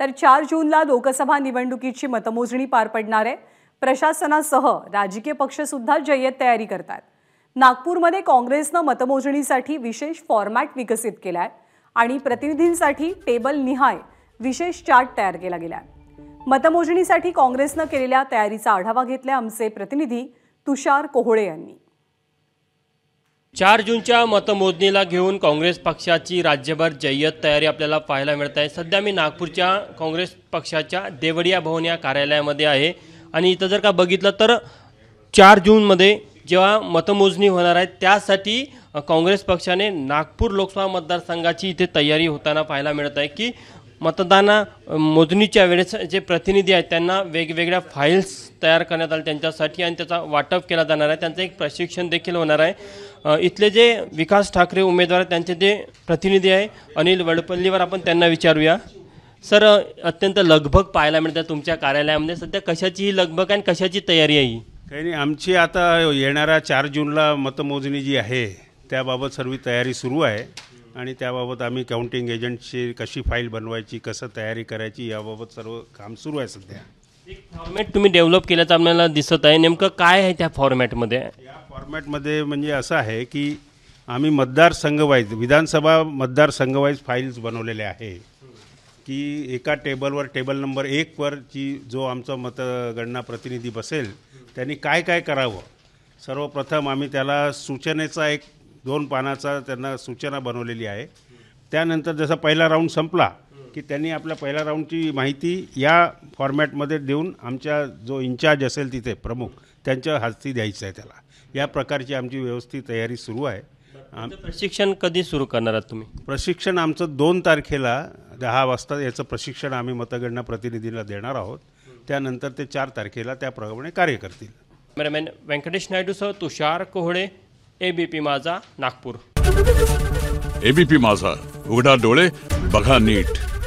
तर चार जूनला लोकसभा निवडणुकीची मतमोजणी पार पडणार आहे प्रशासनासह राजकीय पक्षसुद्धा जय्यत तयारी करतात नागपूरमध्ये काँग्रेसनं मतमोजणीसाठी विशेष फॉर्मॅट विकसित केला आहे आणि प्रतिनिधींसाठी टेबल निहाय विशेष चार्ट तयार केला गेला मतमोजणीसाठी काँग्रेसनं केलेल्या तयारीचा आढावा घेतला आमचे प्रतिनिधी तुषार कोहळे यांनी चार जूनच्या मतमोजणीला घेऊन काँग्रेस पक्षाची राज्यभर जय्यत तयारी आपल्याला पाहायला मिळत आहे सध्या मी नागपूरच्या काँग्रेस पक्षाच्या देवडिया भवन या कार्यालयामध्ये आहे आणि इथं जर का बघितलं तर चार जूनमध्ये जेव्हा मतमोजणी होणार आहे त्यासाठी काँग्रेस पक्षाने नागपूर लोकसभा मतदारसंघाची इथे तयारी होताना पाहायला मिळत आहे की मतदान मोजणीच्या वेळेस जे प्रतिनिधी आहेत त्यांना वेगवेगळ्या फाईल्स तयार करण्यात आले त्यांच्यासाठी आणि त्याचा वाटप केला जाणार आहे त्यांचं एक प्रशिक्षण देखील होणार आहे इथले जे विकास ठाकरे उमेदवार त्यांचे जे प्रतिनिधी आहे अनिल वडपल्लीवर आपण त्यांना विचारूया सर अत्यंत लगभग पाहायला मिळतात तुमच्या कार्यालयामध्ये सध्या कशाची ही लगभग आणि कशाची तयारी आहे काही नाही आमची आता येणाऱ्या चार जूनला मतमोजणी जी आहे त्याबाबत सर्व तयारी सुरू आहे आणि त्याबाबत आम्ही काउंटिंग एजंटची कशी फाईल बनवायची कसं तयारी करायची याबाबत सर्व काम सुरू आहे सध्या एक फॉर्मॅट तुम्ही डेव्हलप केल्याचं आपल्याला दिसत आहे नेमकं काय आहे त्या फॉर्मॅटमध्ये या फॉर्मॅटमध्ये म्हणजे असं आहे की आम्ही मतदारसंघवाईज विधानसभा मतदारसंघवाईज फाईल्स बनवलेल्या आहे की एका टेबलवर टेबल नंबर एकवर जी जो आमचा मतगणना प्रतिनिधी बसेल त्यांनी काय काय करावं सर्वप्रथम आम्ही त्याला सूचनेचा एक दोन पानाचा त्यांना सूचना बनवलेली आहे त्यानंतर जसा पहिला राऊंड संपला की त्यांनी आपल्या पहिल्या राऊंडची माहिती या फॉर्मॅटमध्ये देऊन आमच्या जो इंचार्ज असेल तिथे प्रमुख त्यांच्या हस्ती द्यायचं आहे त्याला या प्रकारची आमची व्यवस्थित तयारी सुरू आहे प्रशिक्षण कधी सुरू करणार आहात तुम्ही प्रशिक्षण आमचं दोन तारखेला दहा वाजता याचं प्रशिक्षण आम्ही मतगणना प्रतिनिधींना देणार आहोत त्यानंतर ते चार तारखेला त्याप्रमाणे कार्य करतील कॅमेरामॅन व्यंकटेश नायडूसह तुषार कोहळे एबीपी माझा नागपूर एबीपी माझा उघडा डोळे बघा नीट